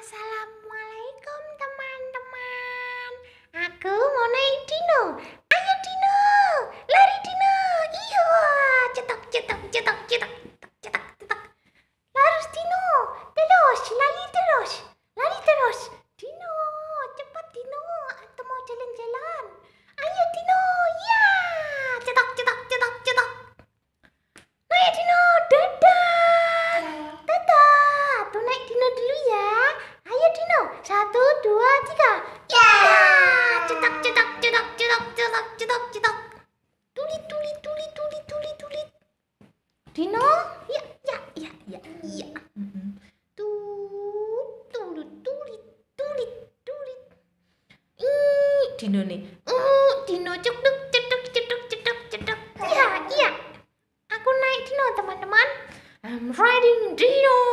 Assalamualaikum. tuli tuli tuli tuli Dino ya ya ya ya ya mm-hmm. tuli tuli tuli tuli ih Dino nih oh Dino cedek cedek cedek cedek cedek ya ya aku naik Dino teman-teman I'm riding Dino